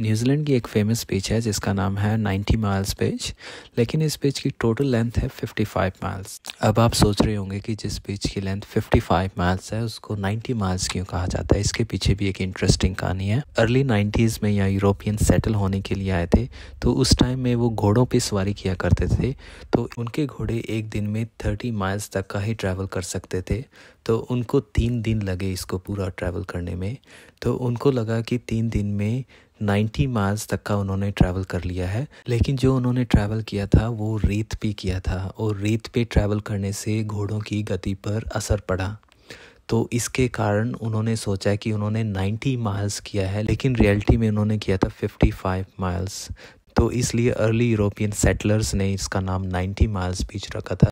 New Zealand की एक famous beach है जिसका नाम है 90 माइल्स बीच लेकिन इस बीच की टोटल लेंथ है 55 माइल्स अब आप सोच रहे होंगे कि जिस बीच की लेंथ 55 माइल्स है उसको 90 माइल्स क्यों कहा जाता है इसके पीछे भी एक इंटरेस्टिंग कहानी है अर्ली 90s में यहाँ यूरोपियन सेटल होने के लिए आए थे तो उस टाइम में वो घोड़ों पर सवारी किया करते थे तो उनके घोड़े एक दिन में थर्टी माइल्स तक का ही ट्रैवल कर सकते थे तो उनको तीन दिन लगे इसको पूरा ट्रैवल करने में तो उनको लगा कि तीन दिन में 90 माइल्स तक का उन्होंने ट्रैवल कर लिया है लेकिन जो उन्होंने ट्रैवल किया था वो रेत पे किया था और रेत पे ट्रैवल करने से घोड़ों की गति पर असर पड़ा तो इसके कारण उन्होंने सोचा कि उन्होंने 90 माइल्स किया है लेकिन रियलिटी में उन्होंने किया था 55 माइल्स तो इसलिए अर्ली यूरोपियन सेटलर्स ने इसका नाम नाइन्टी माइल्स बीच रखा था